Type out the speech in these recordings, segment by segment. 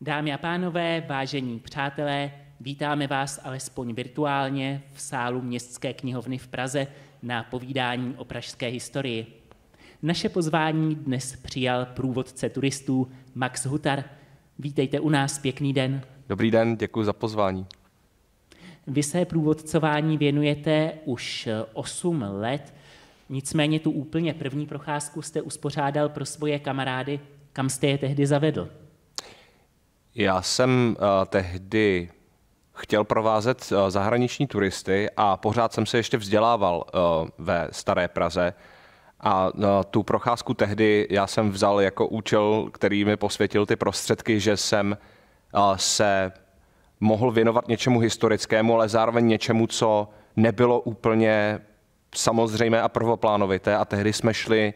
Dámy a pánové, vážení přátelé, vítáme vás alespoň virtuálně v sálu Městské knihovny v Praze na povídání o pražské historii. Naše pozvání dnes přijal průvodce turistů Max Hutar. Vítejte u nás, pěkný den. Dobrý den, děkuji za pozvání. Vy se průvodcování věnujete už 8 let, nicméně tu úplně první procházku jste uspořádal pro svoje kamarády, kam jste je tehdy zavedl. Já jsem eh, tehdy chtěl provázet eh, zahraniční turisty a pořád jsem se ještě vzdělával eh, ve Staré Praze. A tu procházku tehdy já jsem vzal jako účel, který mi posvětil ty prostředky, že jsem se mohl věnovat něčemu historickému, ale zároveň něčemu, co nebylo úplně samozřejmé a prvoplánovité. A tehdy jsme šli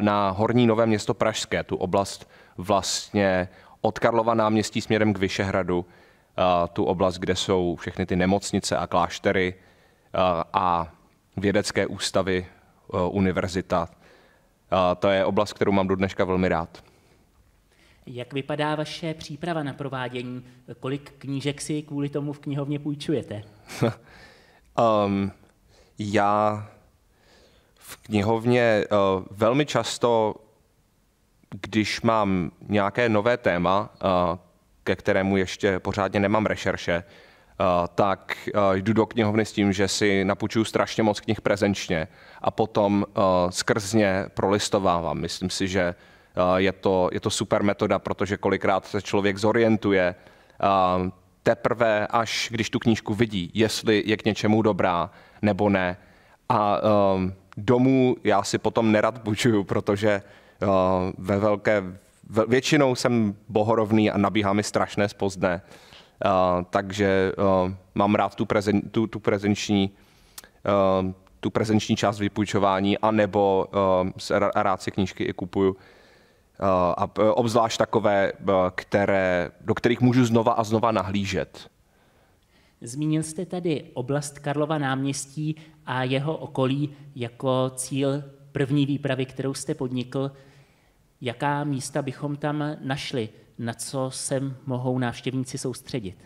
na Horní Nové město Pražské, tu oblast vlastně od Karlova náměstí směrem k Vyšehradu, eh, tu oblast, kde jsou všechny ty nemocnice a kláštery eh, a vědecké ústavy, eh, univerzita. To je oblast, kterou mám do dneška velmi rád. Jak vypadá vaše příprava na provádění? Kolik knížek si kvůli tomu v knihovně půjčujete? um, já v knihovně uh, velmi často když mám nějaké nové téma, eh, ke kterému ještě pořádně nemám rešerše, eh, tak eh, jdu do knihovny s tím, že si napučuju strašně moc knih prezenčně a potom skrz ně prolistovávám. Myslím si, že je to, je to super metoda, protože kolikrát se člověk zorientuje teprve, až když tu knížku vidí, jestli je k něčemu dobrá nebo ne. A domů já si potom nerad bučuju, protože Eh, ve velké, většinou jsem bohorovný a nabíhá mi strašné spozdné. Eh, takže eh, mám rád tu, prezen, tu, tu prezenční tu prezenční část vypůjčování, anebo rád si knížky i kupuju. A obzvlášť takové, které, do kterých můžu znova a znova nahlížet. Zmínil jste tady oblast Karlova náměstí a jeho okolí jako cíl první výpravy, kterou jste podnikl jaká místa bychom tam našli, na co se mohou návštěvníci soustředit?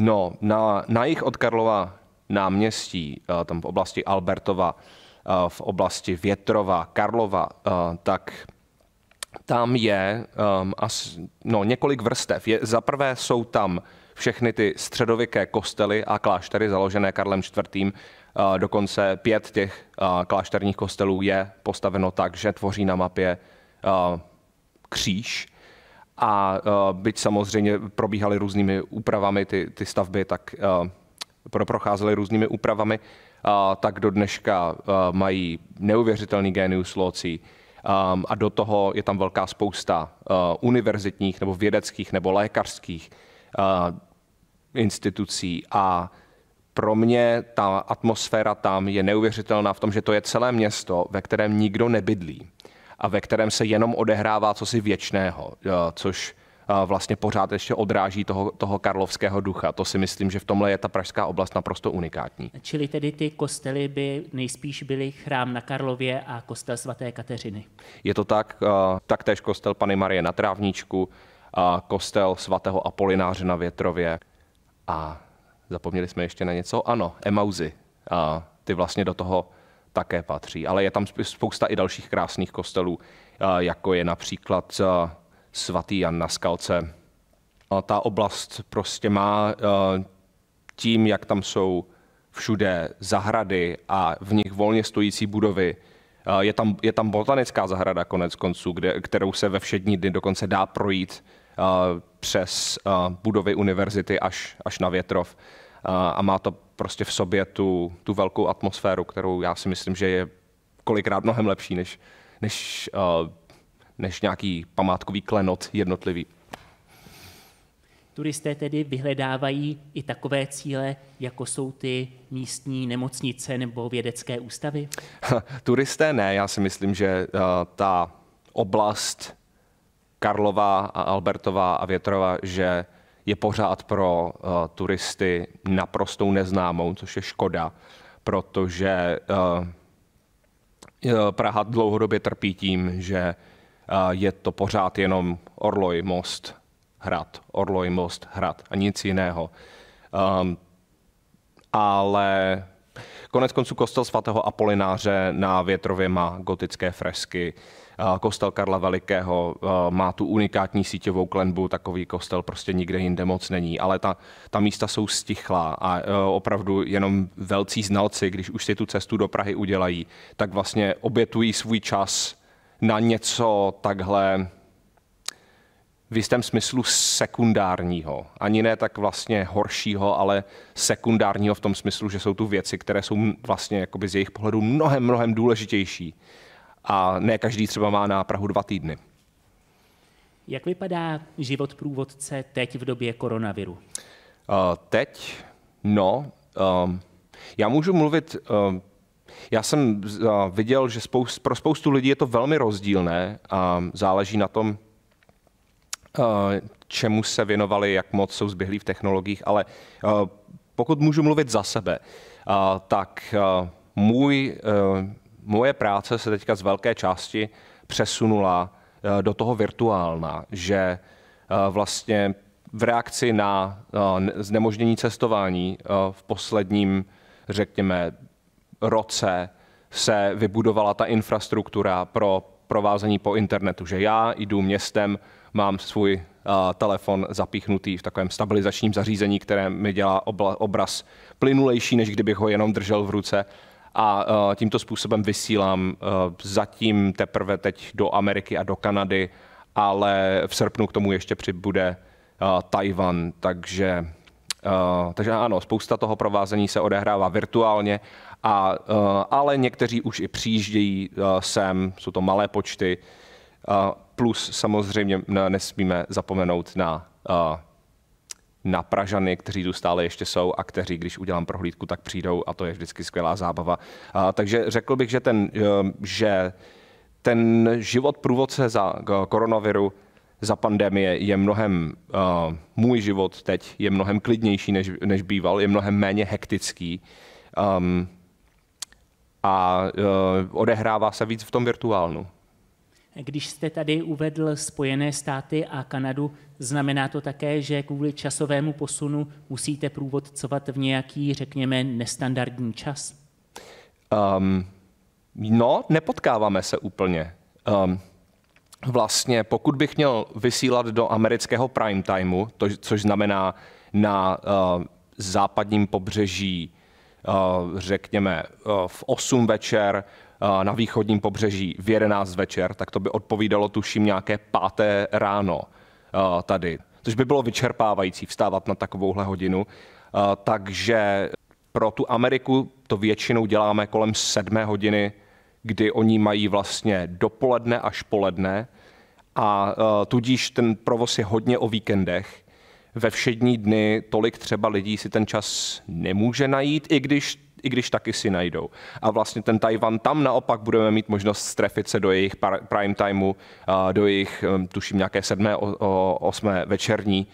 No, na, na jich od Karlova náměstí, eh, tam v oblasti Albertova, eh, v oblasti Větrova, Karlova, eh, tak tam je um, as, no, několik vrstev. Je, za prvé jsou tam všechny ty středověké kostely a kláštery založené Karlem IV. Eh, dokonce pět těch eh, klášterních kostelů je postaveno tak, že tvoří na mapě eh, kříž. A byť samozřejmě probíhaly různými úpravami ty, ty stavby, tak procházely různými úpravami, tak do dneška mají neuvěřitelný génius loci. A do toho je tam velká spousta univerzitních nebo vědeckých nebo lékařských institucí a pro mě ta atmosféra tam je neuvěřitelná v tom, že to je celé město, ve kterém nikdo nebydlí a ve kterém se jenom odehrává cosi věčného, eh, což eh, vlastně pořád ještě odráží toho, toho karlovského ducha. To si myslím, že v tomhle je ta pražská oblast naprosto unikátní. Čili tedy ty kostely by nejspíš byly chrám na Karlově a kostel svaté Kateřiny. Je to tak, eh, taktéž kostel Pany Marie na Trávníčku, kostel svatého Apolináře na Větrově a zapomněli jsme ještě na něco, ano, Emauzy, a ty vlastně do toho také patří, ale je tam spousta i dalších krásných kostelů, jako je například svatý Jan na Skalce. A ta oblast prostě má tím, jak tam jsou všude zahrady a v nich volně stojící budovy, je tam, je tam botanická zahrada konec konců, kde, kterou se ve všední dny dokonce dá projít přes eh, budovy univerzity až, až na Větrov. Eh, a má to prostě v sobě tu, tu velkou atmosféru, kterou já si myslím, že je kolikrát mnohem lepší než, než, eh, než nějaký památkový klenot jednotlivý. Turisté tedy vyhledávají i takové cíle, jako jsou ty místní nemocnice nebo vědecké ústavy? Turisté ne, já si myslím, že ta oblast Karlova a Albertova a Větrova, že je pořád pro uh, turisty naprostou neznámou, což je škoda, protože uh, Praha dlouhodobě trpí tím, že uh, je to pořád jenom Orloj, most, hrad, Orloj, most, hrad a nic jiného. Um, ale konec konců kostel svatého Apolináře na Větrově má gotické fresky. Uh, Kostel Karla Velikého má tu unikátní síťovou klenbu, takový kostel prostě nikde jinde moc není, ale ta, ta místa jsou stichlá a e, opravdu jenom velcí znalci, když už si tu cestu do Prahy udělají, tak vlastně obětují svůj čas na něco takhle v jistém smyslu sekundárního. Ani ne tak vlastně horšího, ale sekundárního v tom smyslu, že jsou tu věci, které jsou vlastně jakoby z jejich pohledu mnohem, mnohem důležitější a ne každý třeba má na Prahu dva týdny. Jak vypadá život průvodce teď v době koronaviru? Uh, teď? No, uh, já můžu mluvit Uh, já jsem eh, viděl, že spoust, pro spoustu lidí je to velmi rozdílné a záleží na tom, eh, čemu se věnovali, jak moc jsou zběhlí v technologiích, ale pokud můžu mluvit za sebe, tak můj moje práce se teďka z velké části přesunula eh, do toho virtuálna, že eh, vlastně v reakci na eh, znemožnění cestování v posledním, řekněme, roce se vybudovala ta infrastruktura pro provázení po internetu, že já jdu městem, mám svůj telefon zapíchnutý v takovém stabilizačním zařízení, které mi dělá obraz plynulejší, než kdybych ho jenom držel v ruce a eh, tímto způsobem vysílám eh, zatím teprve teď do Ameriky a do Kanady, ale v srpnu k tomu ještě přibude eh, Tajvan, takže takže ano, spousta toho provázení se odehrává virtuálně, a, ale někteří už i přijíždějí sem, jsou to malé počty. plus samozřejmě nesmíme zapomenout na na Pražany, kteří tu stále ještě jsou a kteří, když udělám prohlídku, tak přijdou a to je vždycky skvělá zábava. A, takže řekl bych, že ten, e, že ten život průvodce za koronaviru za pandemie je mnohem, uh, můj život teď je mnohem klidnější, než, než býval, je mnohem méně hektický um, a uh, odehrává se víc v tom virtuálnu. Když jste tady uvedl Spojené státy a Kanadu, znamená to také, že kvůli časovému posunu musíte průvodcovat v nějaký, řekněme, nestandardní čas? Um, no, nepotkáváme se úplně. Um, vlastně, pokud bych měl vysílat do amerického prime timeu, to, což znamená na uh, západním pobřeží, uh, řekněme, uh, v 8 večer, na východním pobřeží v 11 večer, tak to by odpovídalo tuším nějaké páté ráno tady, což by bylo vyčerpávající vstávat na takovouhle hodinu. Takže pro tu Ameriku to většinou děláme kolem sedmé hodiny, kdy oni mají vlastně dopoledne až poledne a tudíž ten provoz je hodně o víkendech. Ve všední dny tolik třeba lidí si ten čas nemůže najít, i když i když taky si najdou. A vlastně ten Tajvan tam naopak budeme mít možnost strefit se do jejich prime timeu, do jejich, tuším, nějaké sedmé, osmé večerní,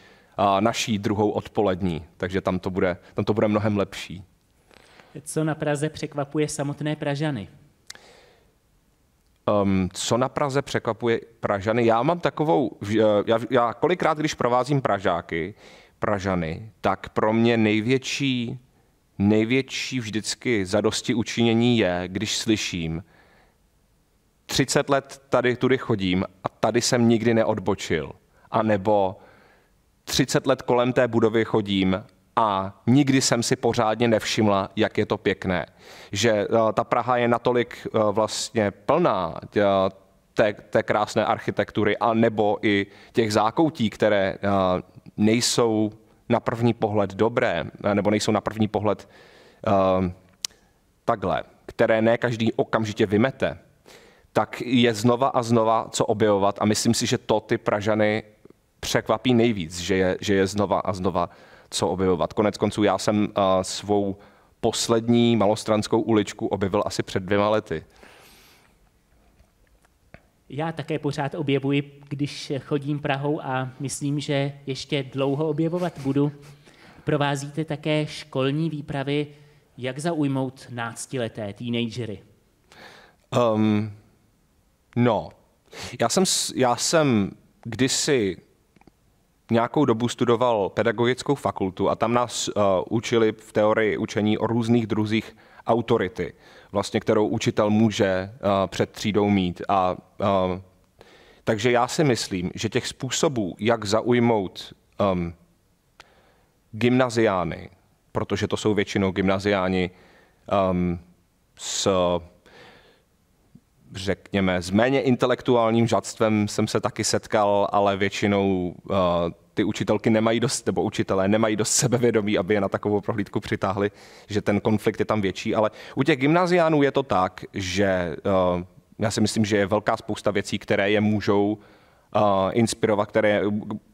naší druhou odpolední. Takže tam to bude, tam to bude mnohem lepší. Co na Praze překvapuje samotné Pražany? Um, co na Praze překvapuje Pražany? Já mám takovou, e, já, já kolikrát, když provázím Pražáky, Pražany, tak pro mě největší největší vždycky zadosti učinění je, když slyším, 30 let tady tudy chodím a tady jsem nikdy neodbočil. A nebo 30 let kolem té budovy chodím a nikdy jsem si pořádně nevšimla, jak je to pěkné. Že eh, ta Praha je natolik eh, vlastně plná eh, té, té krásné architektury a nebo i těch zákoutí, které nejsou na první pohled dobré, nebo nejsou na první pohled uh, takhle, které ne každý okamžitě vymete, tak je znova a znova co objevovat a myslím si, že to ty Pražany překvapí nejvíc, že je, že je znova a znova co objevovat. Konec konců já jsem uh, svou poslední malostranskou uličku objevil asi před dvěma lety já také pořád objevuji, když chodím Prahou a myslím, že ještě dlouho objevovat budu. Provázíte také školní výpravy, jak zaujmout náctileté teenagery? Um, no, já jsem, já jsem kdysi nějakou dobu studoval pedagogickou fakultu a tam nás uh, učili v teorii učení o různých druzích autority vlastně, kterou učitel může eh, před třídou mít. A, eh, takže já si myslím, že těch způsobů, jak zaujmout um, gymnaziány, protože to jsou většinou gymnaziáni um, s řekněme, s méně intelektuálním žadstvem jsem se taky setkal, ale většinou uh, ty učitelky nemají dost, nebo učitelé nemají dost sebevědomí, aby je na takovou prohlídku přitáhli, že ten konflikt je tam větší. Ale u těch gymnaziánů je to tak, že uh, já si myslím, že je velká spousta věcí, které je můžou uh, inspirovat, které,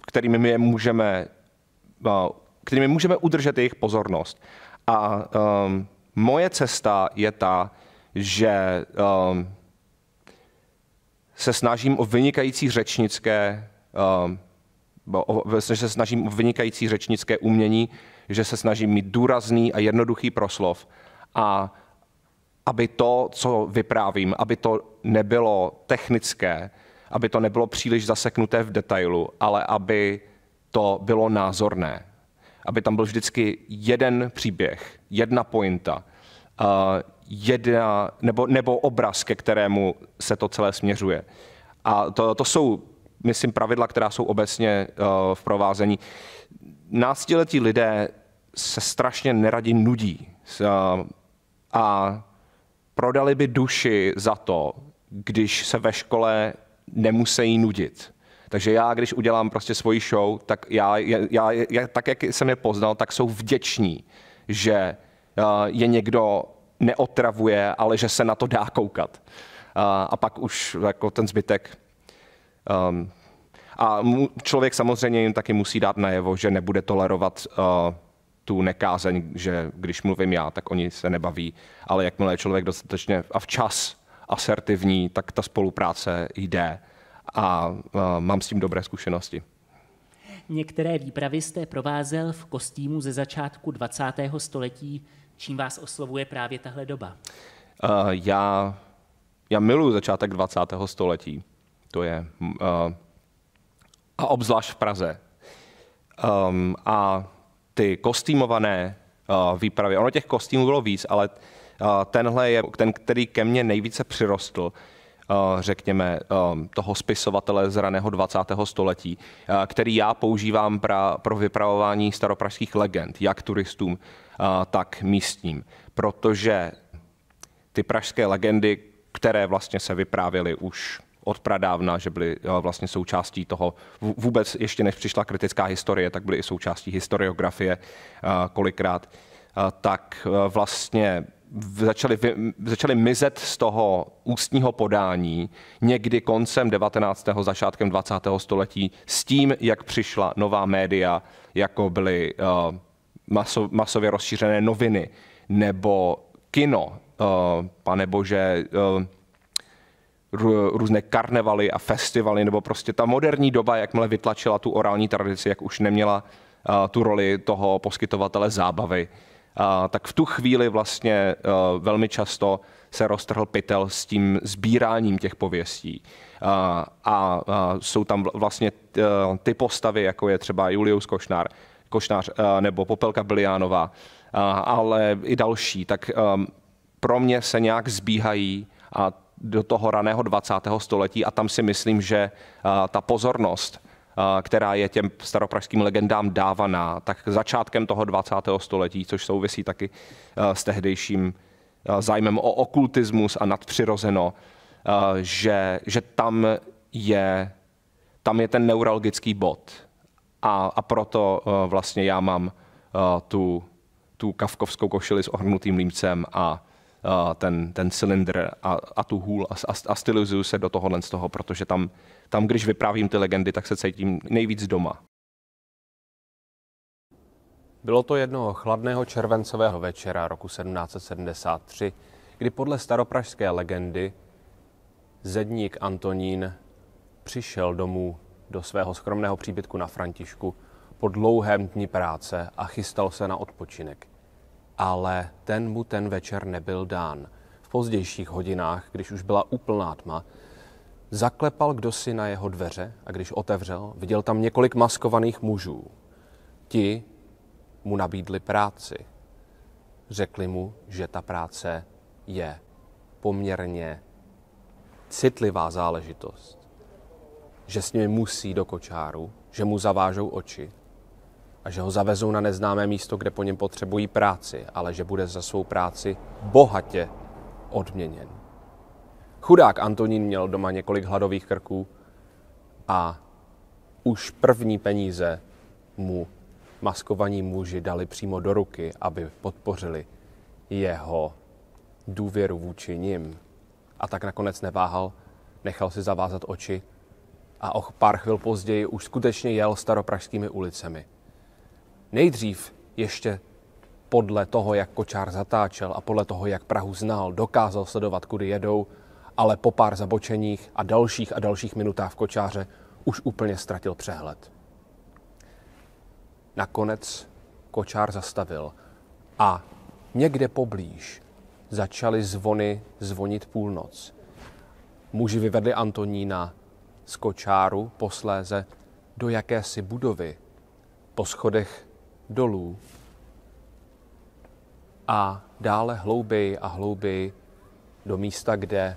kterými my je můžeme, uh, kterými můžeme udržet jejich pozornost. A um, moje cesta je ta, že um, se snažím o vynikající řečnické um, že se snažím o vynikající řečnické umění, že se snažím mít důrazný a jednoduchý proslov a aby to, co vyprávím, aby to nebylo technické, aby to nebylo příliš zaseknuté v detailu, ale aby to bylo názorné. Aby tam byl vždycky jeden příběh, jedna pointa, jedna, nebo, nebo obraz, ke kterému se to celé směřuje. A to, to jsou myslím, pravidla, která jsou obecně eh, v provázení. Náctiletí lidé se strašně neradi nudí eh, a prodali by duši za to, když se ve škole nemusí nudit. Takže já, když udělám prostě svoji show, tak já, já, já tak, jak jsem je poznal, tak jsou vděční, že eh, je někdo neotravuje, ale že se na to dá koukat. A pak už jako ten zbytek Um, a mu, člověk samozřejmě jim taky musí dát najevo, že nebude tolerovat uh, tu nekázeň, že když mluvím já, tak oni se nebaví, ale jakmile je člověk dostatečně a včas asertivní, tak ta spolupráce jde a uh, mám s tím dobré zkušenosti. Některé výpravy jste provázel v kostýmu ze začátku 20. století. Čím vás oslovuje právě tahle doba? Uh, já, já miluji začátek 20. století. To je uh, a obzvlášť v Praze. Um, a ty kostýmované uh, výpravy, ono těch kostýmů bylo víc, ale uh, tenhle je ten, který ke mně nejvíce přirostl, uh, řekněme, um, toho spisovatele z raného 20. století, uh, který já používám pra, pro vypravování staropražských legend, jak turistům, uh, tak místním. Protože ty pražské legendy, které vlastně se vyprávěly už od pradávna, že byly eh, vlastně součástí toho, vůbec ještě než přišla kritická historie, tak byly i součástí historiografie eh, kolikrát, eh, tak vlastně začaly, začaly mizet z toho ústního podání někdy koncem 19. začátkem 20. století s tím, jak přišla nová média, jako byly maso, masově rozšířené noviny nebo kino, pane bože, různé karnevaly a festivaly, nebo prostě ta moderní doba, jakmile vytlačila tu orální tradici, jak už neměla tu roli toho poskytovatele zábavy, tak v tu chvíli vlastně velmi často se roztrhl pytel s tím sbíráním těch pověstí. A, a, jsou tam vlastně ty postavy, jako je třeba Julius Košnár, Košnář nebo Popelka Biliánová, ale i další, tak pro mě se nějak zbíhají a do toho raného 20. století a tam si myslím, že eh, ta pozornost, eh, která je těm staropražským legendám dávaná, tak začátkem toho 20. století, což souvisí taky eh, s tehdejším zájmem o okultismus a nadpřirozeno, že, že tam, je, tam je ten neuralgický bod. A, a proto vlastně já mám tu, tu kavkovskou košili s ohrnutým límcem a ten, ten cylindr a, a tu hůl a, a stylizuju se do tohohle z toho, protože tam, tam, když vyprávím ty legendy, tak se cítím nejvíc doma. Bylo to jednoho chladného červencového večera roku 1773, kdy podle staropražské legendy zedník Antonín přišel domů do svého skromného příbytku na Františku po dlouhém dní práce a chystal se na odpočinek ale ten mu ten večer nebyl dán. V pozdějších hodinách, když už byla úplná tma, zaklepal kdosi na jeho dveře a když otevřel, viděl tam několik maskovaných mužů. Ti mu nabídli práci. Řekli mu, že ta práce je poměrně citlivá záležitost, že s nimi musí do kočáru, že mu zavážou oči a že ho zavezou na neznámé místo, kde po něm potřebují práci, ale že bude za svou práci bohatě odměněn. Chudák Antonín měl doma několik hladových krků a už první peníze mu maskovaní muži dali přímo do ruky, aby podpořili jeho důvěru vůči nim. A tak nakonec neváhal, nechal si zavázat oči a o pár chvil později už skutečně jel staropražskými ulicemi. Nejdřív ještě podle toho, jak kočár zatáčel a podle toho, jak Prahu znal, dokázal sledovat, kudy jedou, ale po pár zabočeních a dalších a dalších minutách v kočáře už úplně ztratil přehled. Nakonec kočár zastavil a někde poblíž začaly zvony zvonit půlnoc. Muži vyvedli Antonína z kočáru posléze do jakési budovy. Po schodech dolů a dále hlouběji a hlouběji do místa, kde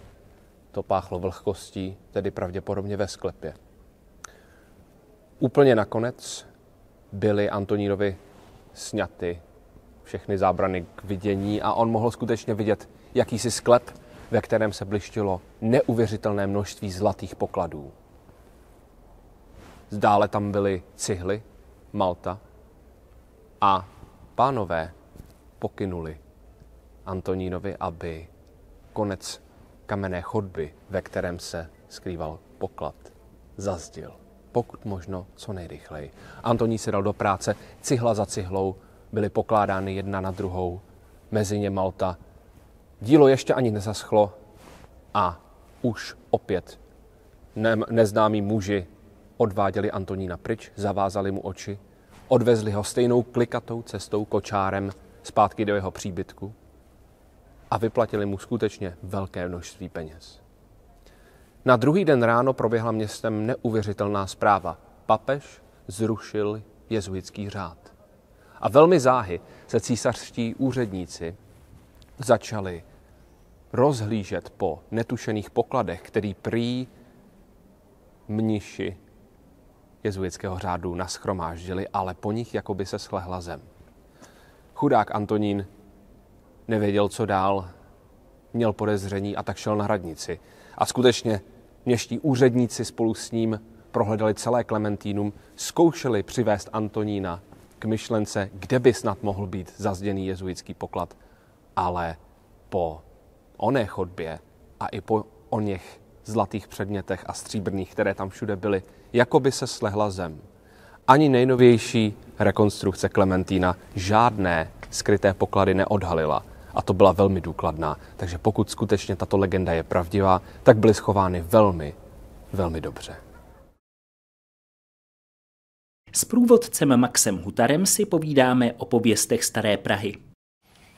to páchlo vlhkostí, tedy pravděpodobně ve sklepě. Úplně nakonec byly Antonínovi sňaty všechny zábrany k vidění a on mohl skutečně vidět jakýsi sklep, ve kterém se blištilo neuvěřitelné množství zlatých pokladů. Zdále tam byly cihly, malta, a pánové pokynuli Antonínovi, aby konec kamenné chodby, ve kterém se skrýval poklad, zazdil. Pokud možno, co nejrychleji. Antoní se dal do práce, cihla za cihlou, byly pokládány jedna na druhou, mezi ně Malta. Dílo ještě ani nezaschlo a už opět ne- neznámí muži odváděli Antonína pryč, zavázali mu oči, Odvezli ho stejnou klikatou cestou kočárem zpátky do jeho příbytku a vyplatili mu skutečně velké množství peněz. Na druhý den ráno proběhla městem neuvěřitelná zpráva. Papež zrušil jezuitský řád. A velmi záhy se císařští úředníci začali rozhlížet po netušených pokladech, který prý mniši jezuitského řádu naschromáždili, ale po nich jako by se slehla zem. Chudák Antonín nevěděl, co dál, měl podezření a tak šel na hradnici. A skutečně měští úředníci spolu s ním prohledali celé Klementínum, zkoušeli přivést Antonína k myšlence, kde by snad mohl být zazděný jezuitský poklad, ale po oné chodbě a i po o něch zlatých předmětech a stříbrných, které tam všude byly, jako by se slehla zem. Ani nejnovější rekonstrukce Klementína žádné skryté poklady neodhalila. A to byla velmi důkladná. Takže pokud skutečně tato legenda je pravdivá, tak byly schovány velmi, velmi dobře. S průvodcem Maxem Hutarem si povídáme o pověstech Staré Prahy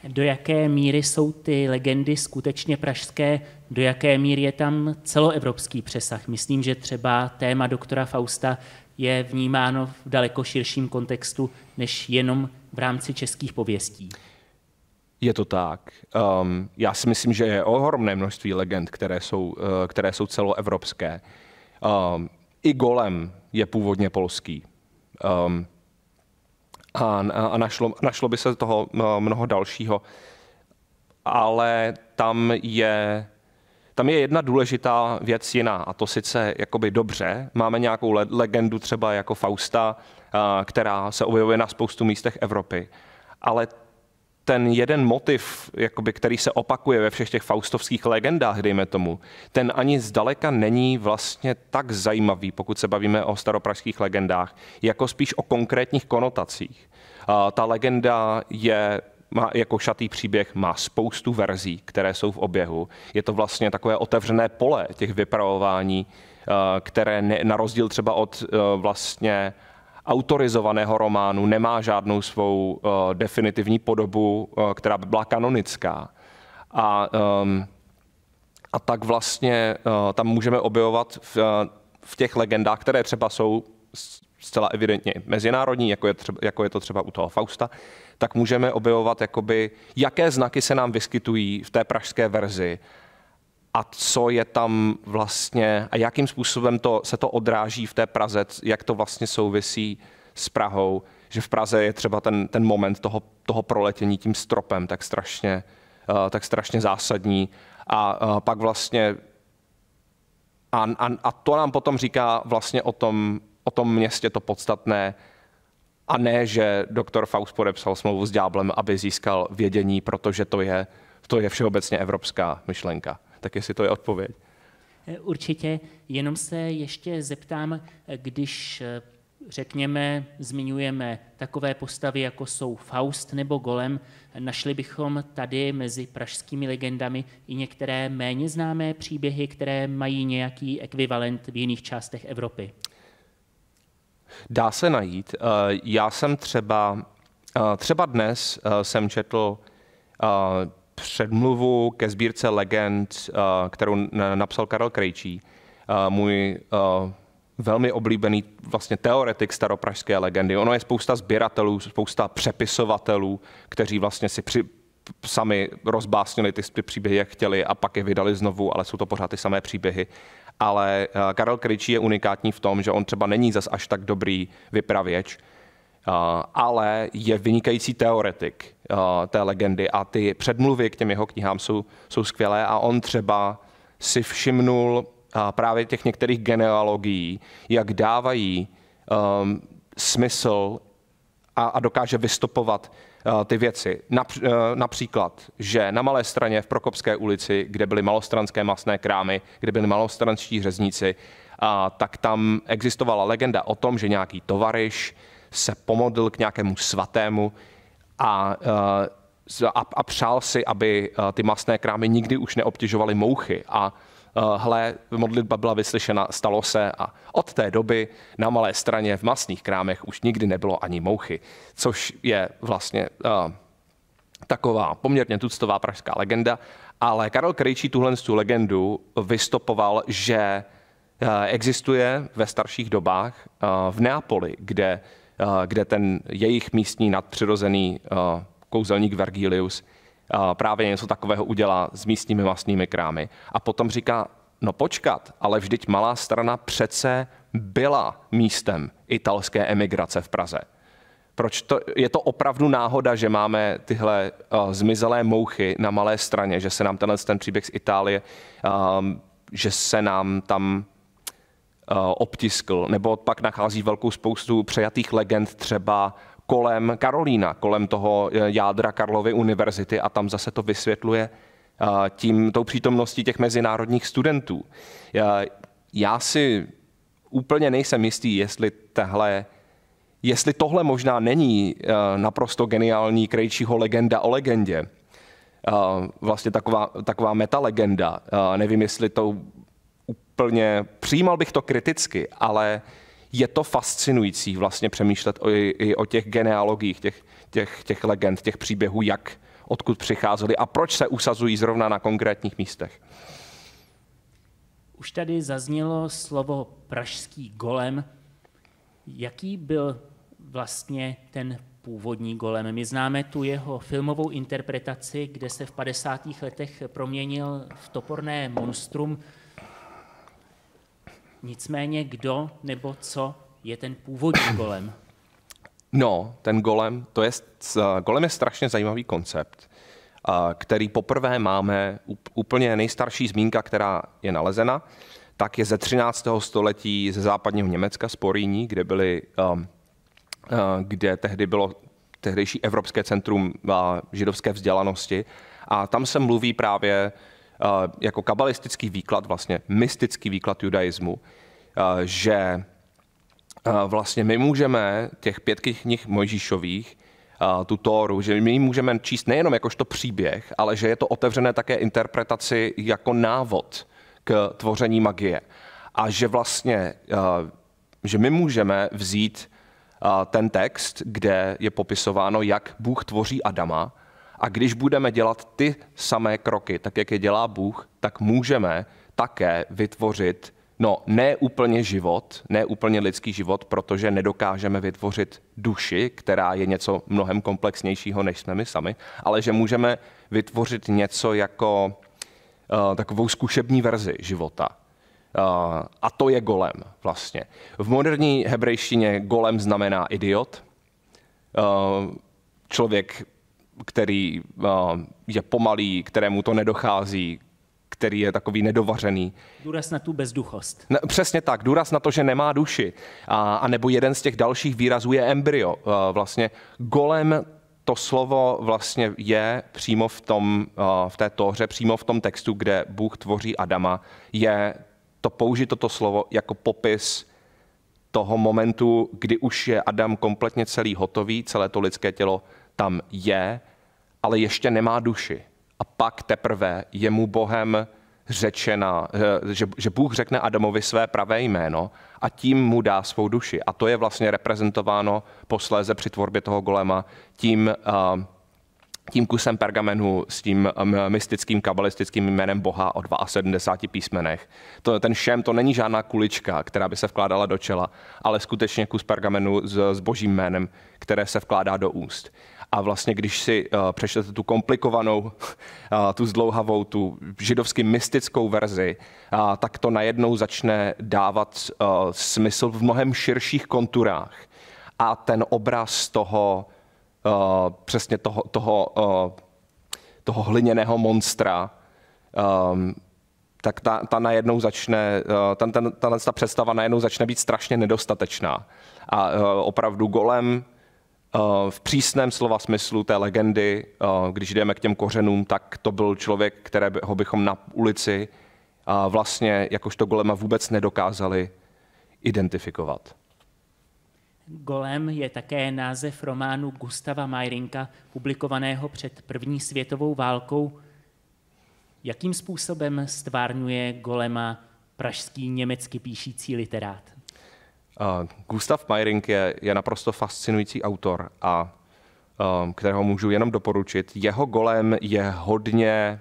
do jaké míry jsou ty legendy skutečně pražské, do jaké míry je tam celoevropský přesah. Myslím, že třeba téma doktora Fausta je vnímáno v daleko širším kontextu než jenom v rámci českých pověstí. Je to tak. Um, já si myslím, že je ohromné množství legend, které jsou, uh, které jsou celoevropské. Um, I Golem je původně polský. Um, a, a našlo, našlo by se toho no, mnoho dalšího. Ale tam je, tam je jedna důležitá věc jiná, a to sice jakoby dobře. Máme nějakou le- legendu třeba jako Fausta, která se objevuje na spoustu místech Evropy, ale ten jeden motiv, jakoby, který se opakuje ve všech těch faustovských legendách, dejme tomu, ten ani zdaleka není vlastně tak zajímavý, pokud se bavíme o staropražských legendách, jako spíš o konkrétních konotacích. ta legenda je má, jako šatý příběh má spoustu verzí, které jsou v oběhu. Je to vlastně takové otevřené pole těch vypravování, eh, které ne, na rozdíl třeba od eh, vlastně autorizovaného románu nemá žádnou svou uh, definitivní podobu, uh, která by byla kanonická. A, um, a tak vlastně uh, tam můžeme objevovat v, uh, v těch legendách, které třeba jsou zcela evidentně mezinárodní, jako je, třeba, jako je to třeba u toho Fausta, tak můžeme objevovat, jakoby, jaké znaky se nám vyskytují v té pražské verzi a co je tam vlastně a jakým způsobem to, se to odráží v té Praze, jak to vlastně souvisí s Prahou, že v Praze je třeba ten, ten moment toho, toho proletění tím stropem tak strašně, uh, tak strašně zásadní a uh, pak vlastně a, a, a to nám potom říká vlastně o tom, o tom městě to podstatné, a ne, že doktor Faust podepsal smlouvu s Ďáblem, aby získal vědění, protože to je, to je všeobecně evropská myšlenka tak jestli to je odpověď. Eh, určitě, jenom se ještě zeptám, eh, když eh, řekněme, zmiňujeme takové postavy, jako jsou Faust nebo Golem, našli bychom tady mezi pražskými legendami i některé méně známé příběhy, které mají nějaký ekvivalent v jiných částech Evropy. Dá se najít. Já jsem třeba, třeba dnes jsem četl předmluvu ke sbírce legend, eh, kterou napsal Karel Krejčí, eh, můj eh, velmi oblíbený vlastně teoretik staropražské legendy. Ono je spousta sběratelů, spousta přepisovatelů, kteří vlastně si při, sami rozbásnili ty, příběhy, jak chtěli a pak je vydali znovu, ale jsou to pořád ty samé příběhy. Ale Karel Krejčí je unikátní v tom, že on třeba není zas až tak dobrý vypravěč, ale je vynikající teoretik. Eh, té legendy a ty předmluvy k těm jeho knihám jsou, jsou skvělé a on třeba si všimnul eh, právě těch některých genealogií, jak dávají um, smysl a, a dokáže vystopovat uh, ty věci. Např, uh, například, že na Malé straně v Prokopské ulici, kde byly malostranské masné krámy, kde byly malostranští řezníci, uh, tak tam existovala legenda o tom, že nějaký tovaryš se pomodl k nějakému svatému, a, eh, a, a přál si, aby eh, ty masné krámy nikdy už neobtěžovaly mouchy a eh, hle, modlitba byla vyslyšena, stalo se a od té doby na malé straně v masných krámech už nikdy nebylo ani mouchy, což je vlastně taková poměrně tuctová pražská legenda, ale Karel Krejčí tuhle tu legendu vystopoval, že existuje ve starších dobách v Neapoli, kde Eh, kde ten jejich místní nadpřirozený eh, kouzelník Vergilius eh, právě něco takového udělá s místními vlastními krámy. A potom říká, no počkat, ale vždyť malá strana přece byla místem italské emigrace v Praze. Proč to, je to opravdu náhoda, že máme tyhle uh, zmizelé mouchy na malé straně, že se nám tenhle ten příběh z Itálie, um, že se nám tam Eh, obtiskl. Nebo pak nachází velkou spoustu přejatých legend třeba kolem Karolína, kolem toho eh, jádra Karlovy univerzity a tam zase to vysvětluje eh, tím, tou přítomností těch mezinárodních studentů. Já si úplně nejsem jistý, jestli tahle jestli tohle možná není naprosto geniální Krejčího legenda o legendě, vlastně taková, taková metalegenda, nevím, jestli to Plně přijímal bych to kriticky, ale je to fascinující vlastně přemýšlet o, i o těch genealogiích, těch, těch, těch legend, těch příběhů, jak, odkud přicházeli a proč se usazují zrovna na konkrétních místech. Už tady zaznělo slovo pražský golem. Jaký byl vlastně ten původní golem? My známe tu jeho filmovou interpretaci, kde se v 50. letech proměnil v toporné monstrum nicméně kdo nebo co je ten původní golem? No, ten golem, to je, golem je strašně zajímavý koncept, který poprvé máme, úplně nejstarší zmínka, která je nalezena, tak je ze 13. století ze západního Německa z Poríní, kde byly, um, kde tehdy bylo tehdejší Evropské centrum židovské vzdělanosti. A tam se mluví právě jako kabalistický výklad, vlastně mystický výklad judaismu, že vlastně my můžeme těch pět knih Mojžíšových tu Tóru, že my ji můžeme číst nejenom jakožto příběh, ale že je to otevřené také interpretaci jako návod k tvoření magie. A že vlastně, že my můžeme vzít ten text, kde je popisováno, jak Bůh tvoří Adama, a když budeme dělat ty samé kroky, tak jak je dělá Bůh, tak můžeme také vytvořit, no ne úplně život, ne úplně lidský život, protože nedokážeme vytvořit duši, která je něco mnohem komplexnějšího, než jsme my sami, ale že můžeme vytvořit něco jako eh, takovou zkušební verzi života, eh, a to je golem vlastně. V moderní hebrejštině golem znamená idiot, eh, člověk který eh, je pomalý, kterému to nedochází, který je takový nedovařený. Důraz na tu bezduchost. Ne, přesně tak, důraz na to, že nemá duši. A, a nebo jeden z těch dalších výrazů je embryo. A, eh, vlastně golem to slovo vlastně je přímo v, tom, eh, v té tohře, přímo v tom textu, kde Bůh tvoří Adama, je to použít toto slovo jako popis toho momentu, kdy už je Adam kompletně celý hotový, celé to lidské tělo tam je, ale ještě nemá duši. A pak teprve je mu Bohem řečena, eh, že, že Bůh řekne Adamovi své pravé jméno a tím mu dá svou duši. A to je vlastně reprezentováno posléze při tvorbě toho golema tím, eh, tím kusem pergamenu s tím eh, mystickým kabalistickým jménem Boha o 72 písmenech. To, ten šem to není žádná kulička, která by se vkládala do čela, ale skutečně kus pergamenu s, s božím jménem, které se vkládá do úst. A vlastně, když si uh, přečtete tu komplikovanou, uh, tu zdlouhavou, tu židovsky mystickou verzi, uh, tak to najednou začne dávat uh, smysl v mnohem širších konturách. A ten obraz toho, uh, přesně toho, toho, uh, toho hliněného monstra, um, tak ta, ta najednou začne, ten, ten, ta, ta představa najednou začne být strašně nedostatečná. A opravdu golem Eh, v přísném slova smyslu té legendy, eh, když jdeme k těm kořenům, tak to byl člověk, kterého bychom na ulici vlastně jakožto golema vůbec nedokázali identifikovat. Golem je také název románu Gustava Majrinka, publikovaného před první světovou válkou. Jakým způsobem stvárňuje Golema pražský německy píšící literát? Uh, Gustav Meiring je, je naprosto fascinující autor a um, kterého můžu jenom doporučit. Jeho golem je hodně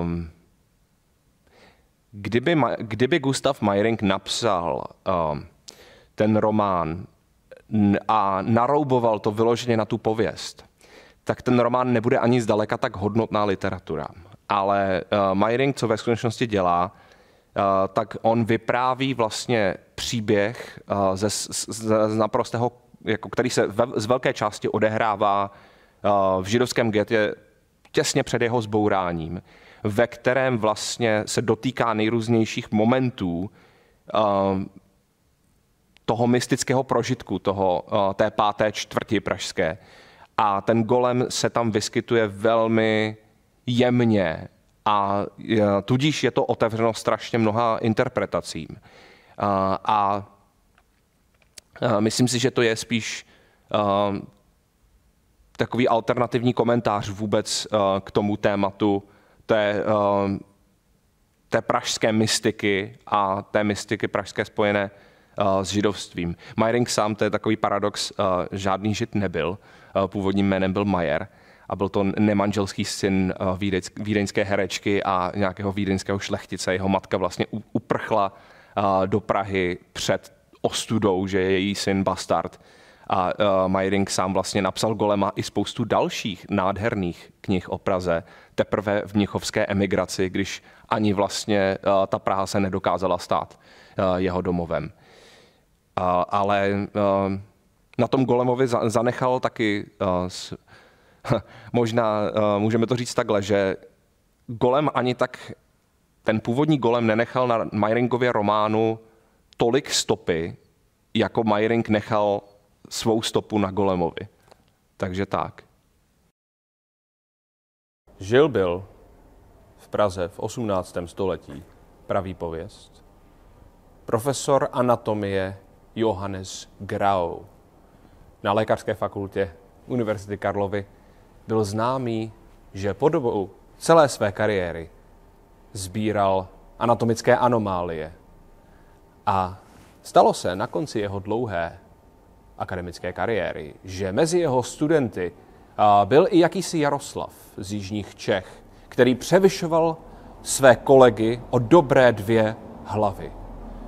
um, kdyby, kdyby Gustav Meiring napsal um, ten román a narouboval to vyloženě na tu pověst, tak ten román nebude ani zdaleka tak hodnotná literatura. Ale uh, Meiring, co ve skutečnosti dělá, Eh, tak on vypráví vlastně příběh eh, ze, z, z naprostého, jako který se ve, z velké části odehrává eh, v židovském getě těsně před jeho zbouráním, ve kterém vlastně se dotýká nejrůznějších momentů toho mystického prožitku, toho, té páté čtvrti pražské. A ten golem se tam vyskytuje velmi jemně, a e, tudíž je to otevřeno strašně mnoha interpretacím. A, a e, myslím si, že to je spíš e, takový alternativní komentář vůbec k tomu tématu té, té pražské mystiky a té mystiky pražské spojené s židovstvím. Majring sám, to je takový paradox, žádný žid nebyl, původním jménem byl Majer, a byl to nemanželský syn eh, vídeňské herečky a nějakého vídeňského šlechtice. Jeho matka vlastně uprchla eh, do Prahy před ostudou, že je její syn bastard. A uh, sám vlastně napsal Golema i spoustu dalších nádherných knih o Praze teprve v mnichovské emigraci, když ani vlastně ta Praha se nedokázala stát jeho domovem. ale na tom Golemovi zanechal taky možná eh, můžeme to říct takhle, že golem ani tak ten původní golem nenechal na Myringově románu tolik stopy, jako Myring nechal svou stopu na golemovi. Takže tak. Žil byl v Praze v 18. století pravý pověst. Profesor anatomie Johannes Grau na lékařské fakultě Univerzity Karlovy byl známý, že po dobu celé své kariéry sbíral anatomické anomálie. A stalo se na konci jeho dlouhé akademické kariéry, že mezi jeho studenty byl i jakýsi Jaroslav z jižních Čech, který převyšoval své kolegy o dobré dvě hlavy.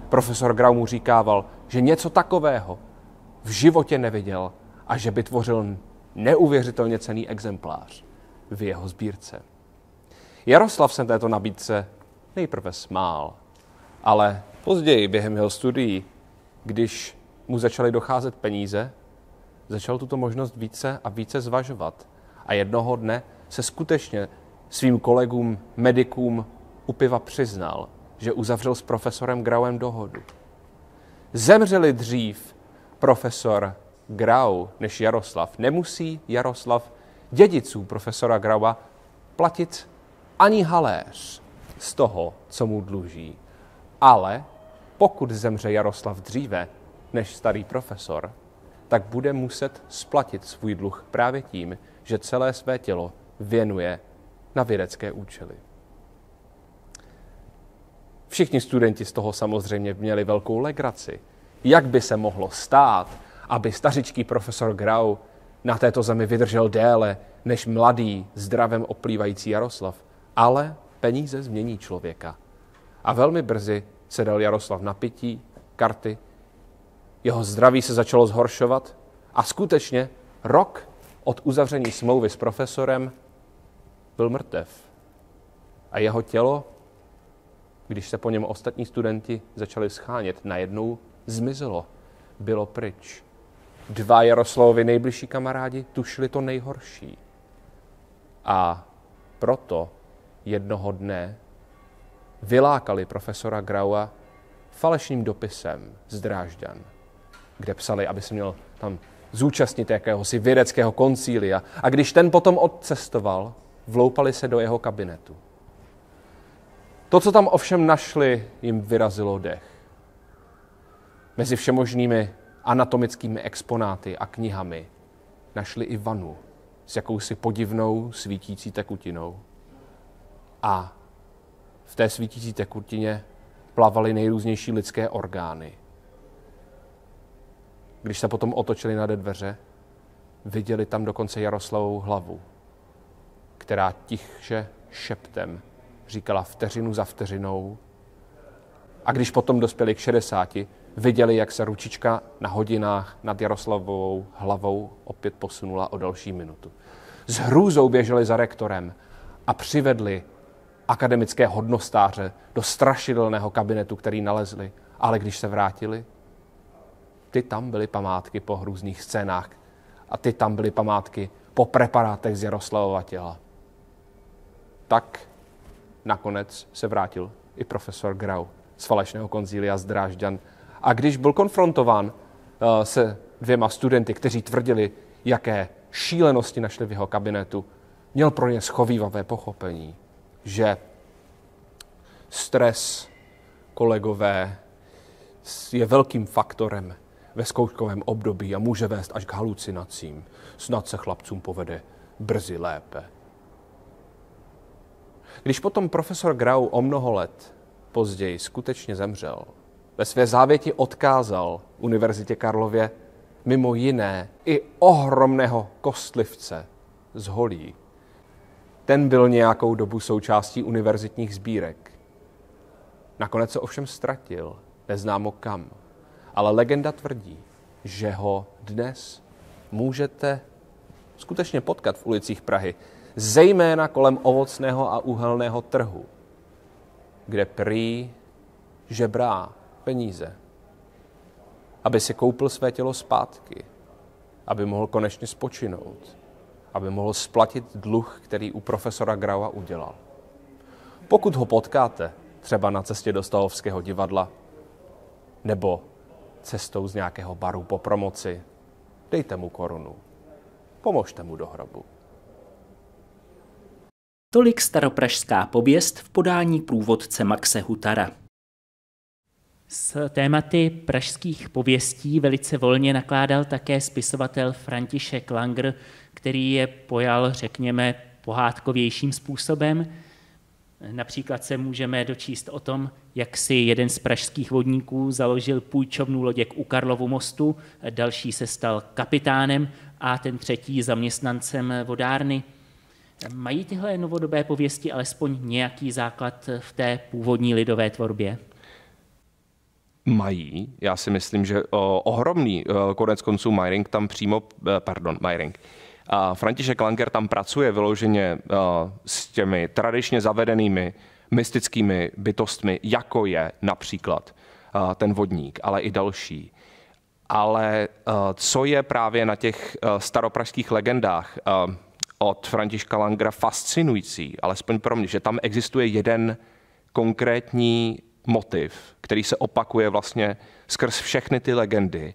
Profesor Grau mu říkával, že něco takového v životě neviděl a že by tvořil neuvěřitelně cený exemplář v jeho sbírce. Jaroslav se této nabídce nejprve smál, ale později během jeho studií, když mu začaly docházet peníze, začal tuto možnost více a více zvažovat a jednoho dne se skutečně svým kolegům, medikům u piva přiznal, že uzavřel s profesorem Grauem dohodu. Zemřeli dřív profesor Grau než Jaroslav. Nemusí Jaroslav dědiců profesora Graua platit ani haléř z toho, co mu dluží. Ale pokud zemře Jaroslav dříve než starý profesor, tak bude muset splatit svůj dluh právě tím, že celé své tělo věnuje na vědecké účely. Všichni studenti z toho samozřejmě měli velkou legraci. Jak by se mohlo stát, aby stařičký profesor Grau na této zemi vydržel déle než mladý, zdravem oplývající Jaroslav. Ale peníze změní člověka. A velmi brzy se dal Jaroslav na pití, karty, jeho zdraví se začalo zhoršovat a skutečně rok od uzavření smlouvy s profesorem byl mrtev. A jeho tělo, když se po něm ostatní studenti začali schánět, najednou zmizelo, bylo pryč dva Jaroslavovi nejbližší kamarádi tušili to nejhorší. A proto jednoho dne vylákali profesora Graua falešným dopisem z Drážďan, kde psali, aby se měl tam zúčastnit jakéhosi vědeckého koncília. A když ten potom odcestoval, vloupali se do jeho kabinetu. To, co tam ovšem našli, jim vyrazilo dech. Mezi všemožnými anatomickými exponáty a knihami našli i vanu s jakousi podivnou svítící tekutinou. A v té svítící tekutině plavaly nejrůznější lidské orgány. Když se potom otočili na dveře, viděli tam dokonce Jaroslavou hlavu, která tichše šeptem říkala vteřinu za vteřinou. A když potom dospěli k 60, viděli, jak se ručička na hodinách nad Jaroslavovou hlavou opět posunula o další minutu. S hrůzou běželi za rektorem a přivedli akademické hodnostáře do strašidelného kabinetu, který nalezli. Ale když se vrátili, ty tam byly památky po hrůzných scénách a ty tam byly památky po preparátech z Jaroslavova těla. Tak nakonec se vrátil i profesor Grau z falešného konzília z Drážďan a když byl konfrontován eh, se dvěma studenty, kteří tvrdili, jaké šílenosti našli v jeho kabinetu, měl pro ně schovývavé pochopení, že stres, kolegové, je velkým faktorem ve zkouškovém období a může vést až k halucinacím. Snad se chlapcům povede brzy lépe. Když potom profesor Grau o mnoho let později skutečně zemřel, ve své závěti odkázal Univerzitě Karlově mimo jiné i ohromného kostlivce z holí. Ten byl nějakou dobu součástí univerzitních sbírek. Nakonec se ovšem ztratil, neznámo kam. Ale legenda tvrdí, že ho dnes můžete skutečně potkat v ulicích Prahy, zejména kolem ovocného a uhelného trhu, kde prý žebrá peníze, aby si koupil své tělo zpátky, aby mohl konečně spočinout, aby mohl splatit dluh, který u profesora Graua udělal. Pokud ho potkáte, třeba na cestě do Stahovského divadla, nebo cestou z nějakého baru po promoci, dejte mu korunu. Pomožte mu do hrobu. Tolik staropražská pověst v podání průvodce Maxe Hutara. S tématy pražských pověstí velice volně nakládal také spisovatel František Langer, který je pojal, řekněme, pohádkovějším způsobem. Například se můžeme dočíst o tom, jak si jeden z pražských vodníků založil půjčovnu loděk u Karlovu mostu, další se stal kapitánem a ten třetí zaměstnancem vodárny. Mají tyhle novodobé pověsti alespoň nějaký základ v té původní lidové tvorbě? mají, já si myslím, že eh, ohromný eh, konec konců Myring tam přímo, eh, pardon, Myring, a František Langer tam pracuje vyloženě s těmi tradičně zavedenými mystickými bytostmi, jako je například ten vodník, ale i další. Ale co je právě na těch staropražských legendách od Františka Langra fascinující, alespoň pro mě, že tam existuje jeden konkrétní motiv, který se opakuje vlastně skrz všechny ty legendy.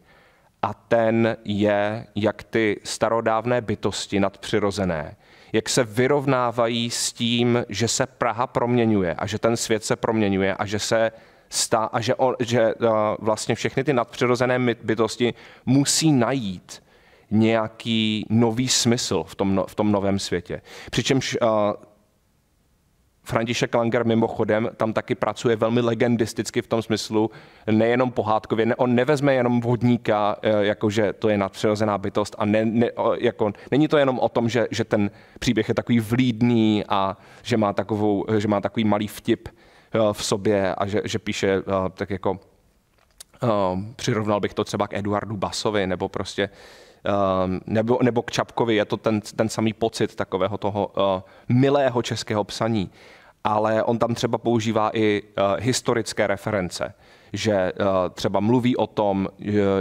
A ten je, jak ty starodávné bytosti nadpřirozené, jak se vyrovnávají s tím, že se Praha proměňuje a že ten svět se proměňuje a že se stá, a že, on, že uh, vlastně všechny ty nadpřirozené bytosti musí najít nějaký nový smysl v tom, no, v tom novém světě. Přičemž uh, František Langer mimochodem tam taky pracuje velmi legendisticky v tom smyslu, nejenom pohádkově, ne, on nevezme jenom vodníka, eh, jakože to je nadpřirozená bytost a ne, ne, jako, není to jenom o tom, že, že ten příběh je takový vlídný a že má, takovou, eh, že má takový malý vtip eh, v sobě a že, že píše tak jako, přirovnal bych to třeba k Eduardu Basovi nebo prostě Ehm, nebo, nebo k Čapkovi, je to ten, ten samý pocit takového toho eh, milého českého psaní. Ale on tam třeba používá i eh, historické reference, že eh, třeba mluví o tom,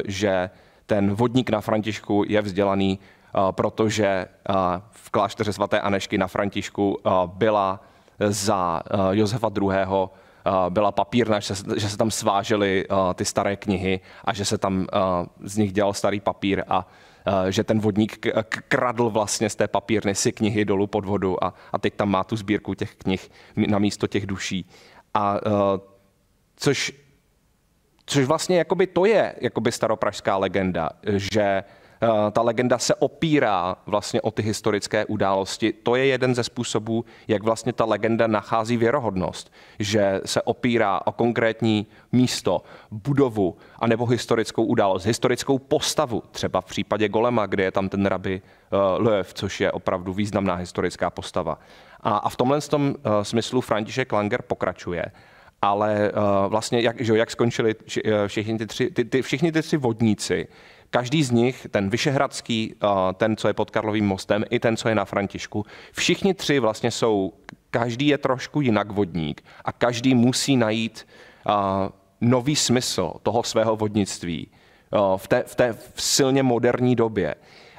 že ten vodník na Františku je vzdělaný, protože v klášteře svaté Anešky na Františku byla za Josefa II. byla papírna, že se tam svážely ty staré knihy a že se tam z nich dělal starý papír a Eh, že ten vodník kradl vlastně z té papírny si knihy dolů pod vodu a, a teď tam má tu sbírku těch knih na místo těch duší. A eh, což, což vlastně jakoby to je jakoby staropražská legenda, že Eh, ta legenda se opírá vlastně o ty historické události. To je jeden ze způsobů, jak vlastně ta legenda nachází věrohodnost, že se opírá o konkrétní místo, budovu, anebo historickou událost, historickou postavu, třeba v případě Golema, kde je tam ten rabi eh, Lev, což je opravdu významná historická postava. A, a v tomhle tom, eh, smyslu František Langer pokračuje ale uh, vlastně jak, že, jak skončili všichni ty tři, ty, ty, všichni ty tři vodníci, Každý z nich, ten Vyšehradský, eh, ten, co je pod Karlovým mostem, i ten, co je na Františku, všichni tři vlastně jsou, každý je trošku jinak vodník a každý musí najít eh, nový smysl toho svého vodnictví eh, v té, v té v silně moderní době.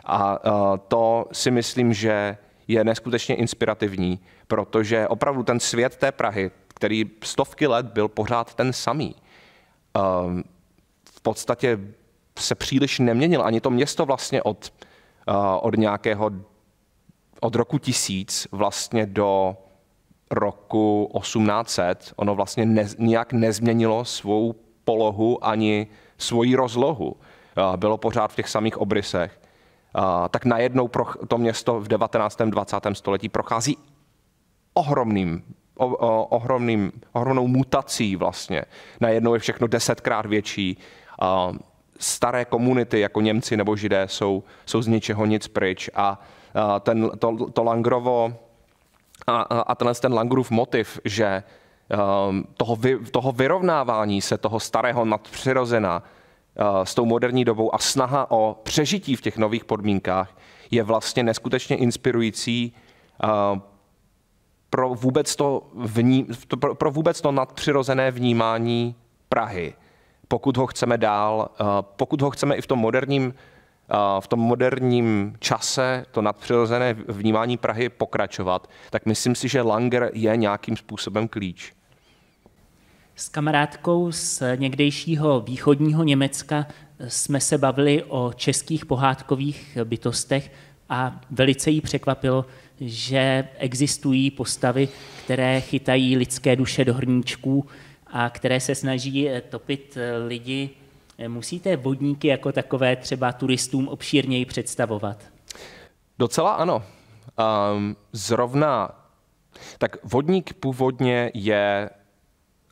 A to si myslím, že je neskutečně inspirativní, protože opravdu ten svět té Prahy, který stovky let byl pořád ten samý, v podstatě se příliš neměnil. Ani to město vlastně od, eh, od nějakého, od roku 1000 vlastně do roku 1800, ono vlastně ne, nijak nezměnilo svou polohu ani svoji rozlohu. Eh, bylo pořád v těch samých obrysech. Eh, tak najednou to město v 19. 20. století prochází ohromným O, o, ohromným, ohromnou mutací vlastně. Najednou je všechno desetkrát větší. Uh, staré komunity jako Němci nebo Židé jsou, jsou z ničeho nic pryč a ten, to, to Langrovo a, a tenhle ten Langrův motiv, že um, toho, vy, toho vyrovnávání se toho starého nadpřirozena uh, s tou moderní dobou a snaha o přežití v těch nových podmínkách je vlastně neskutečně inspirující uh, pro vůbec to, vní, pro vůbec to nadpřirozené vnímání Prahy pokud ho chceme dál, eh, pokud ho chceme i v tom moderním eh, v tom moderním čase to nadpřirozené vnímání Prahy pokračovat, tak myslím si, že Langer je nějakým způsobem klíč. S kamarádkou z někdejšího východního Německa eh, jsme se bavili o českých pohádkových bytostech a velice jí překvapilo, že existují postavy, které chytají lidské duše do hrníčků, a které se snaží eh, topit eh, lidi. Eh, musíte vodníky jako takové třeba turistům obšírněji představovat? Docela ano. Um, zrovna tak vodník původně je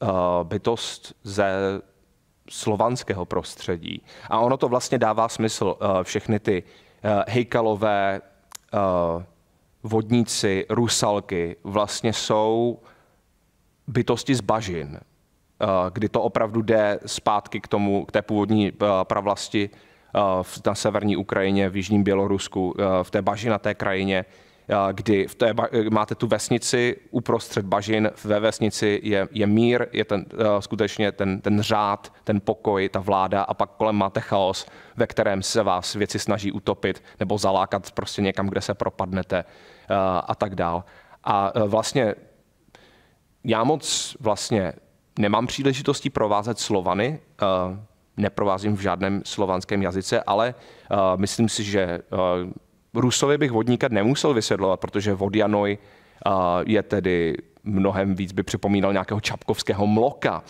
uh, bytost ze slovanského prostředí. A ono to vlastně dává smysl, uh, všechny ty uh, hejkalové uh, vodníci, rusalky vlastně jsou bytosti z bažin. Eh, kdy to opravdu jde zpátky k tomu, k té původní eh, pravlasti eh, na severní Ukrajině, v jižním Bělorusku, v té bažinaté krajině, kdy v té, máte tu vesnici uprostřed bažin, ve vesnici je, je mír, je ten, skutečně ten, ten řád, ten pokoj, ta vláda a pak kolem máte chaos, ve kterém se vás věci snaží utopit nebo zalákat prostě někam, kde se propadnete a tak dál. A vlastně já moc vlastně nemám příležitosti provázet Slovany, eh, neprovázím v žádném slovanském jazyce, ale eh, myslím si, že eh, Rusovi bych vodníka nemusel vysvětlovat, protože Vodjanoj je tedy mnohem víc by připomínal nějakého čapkovského mloka,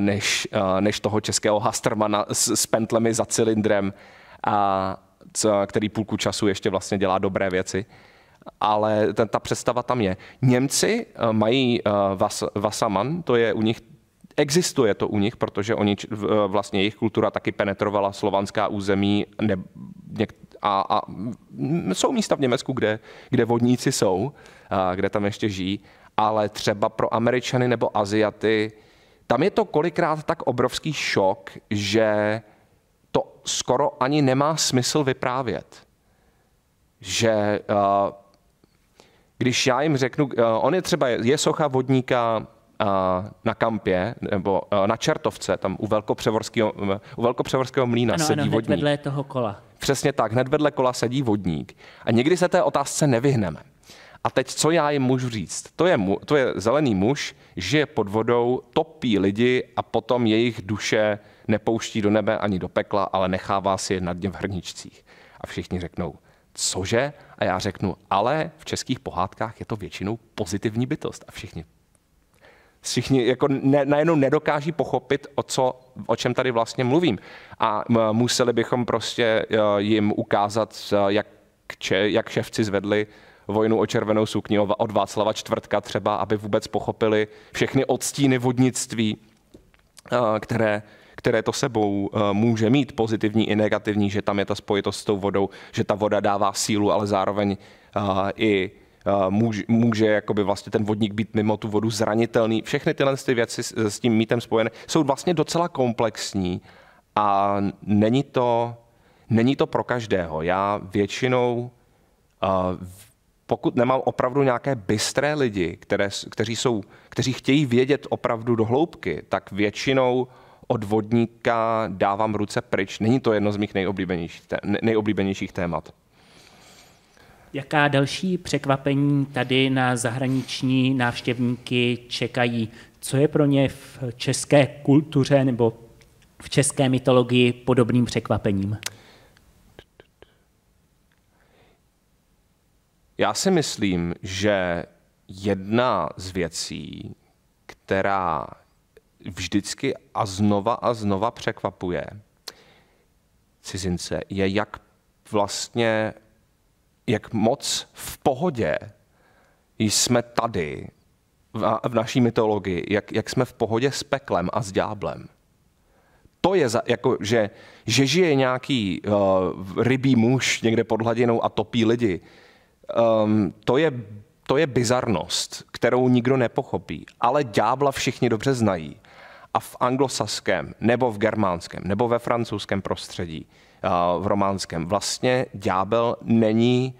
než, než toho českého Hastermana s, s pentlemi za cylindrem, a, který půlku času ještě vlastně dělá dobré věci ale ta, ta představa tam je. Němci eh, mají eh, vas, Vasaman, to je u nich Existuje to u nich, protože oni, eh, vlastně jejich kultura taky penetrovala slovanská území ne, něk, a, a jsou místa v Německu, kde, kde vodníci jsou, a, kde tam ještě žijí, ale třeba pro Američany nebo Aziaty, tam je to kolikrát tak obrovský šok, že to skoro ani nemá smysl vyprávět. Že uh, když já jim řeknu, eh, on je třeba, je socha vodníka eh, na kampě, nebo eh, na Čertovce, tam u Velkopřevorského, u Velkopřevorského mlína ano, sedí ano, vodník. vedle toho kola. Přesně tak, hned vedle kola sedí vodník. A někdy se té otázce nevyhneme. A teď, co já jim můžu říct? To je, mu, to je zelený muž, že pod vodou, topí lidi a potom jejich duše nepouští do nebe ani do pekla, ale nechává si je na dně v hrničcích. A všichni řeknou, cože? A já řeknu, ale v českých pohádkách je to většinou pozitivní bytost. A všichni, všichni jako ne, najednou nedokáží pochopit, o, co, o čem tady vlastně mluvím. A museli bychom prostě e, jim ukázat, e, jak, če, jak ševci zvedli vojnu o červenou sukni od Václava Čtvrtka třeba, aby vůbec pochopili všechny odstíny vodnictví, e, které které to sebou eh, může mít, pozitivní i negativní, že tam je ta spojitost s tou vodou, že ta voda dává sílu, ale zároveň eh, i eh, může, může jakoby vlastně ten vodník být mimo tu vodu zranitelný. Všechny tyhle ty věci s, s tím mítem spojené jsou vlastně docela komplexní a není to, není to pro každého. Já většinou, pokud nemám opravdu nějaké bystré lidi, které, kteří, jsou, kteří chtějí vědět opravdu do hloubky, tak většinou od vodníka dávám ruce pryč. Není to jedno z mých nejoblíbenějších, nejoblíbenějších témat. Jaká další překvapení tady na zahraniční návštěvníky čekají? Co je pro ně v české kultuře nebo v české mytologii podobným překvapením? Já si myslím, že jedna z věcí, která vždycky a znova a znova překvapuje cizince, je jak vlastně, jak moc v pohodě jsme tady v naší mytologii, jak, jak jsme v pohodě s peklem a s dňáblem. To je, za, jako, že, že žije nějaký uh, rybí muž někde pod hladinou a topí lidi. Um, to, je, to je bizarnost, kterou nikdo nepochopí. Ale ďábla všichni dobře znají a v anglosaském, nebo v germánském, nebo ve francouzském prostředí, eh, v románském, vlastně ďábel není,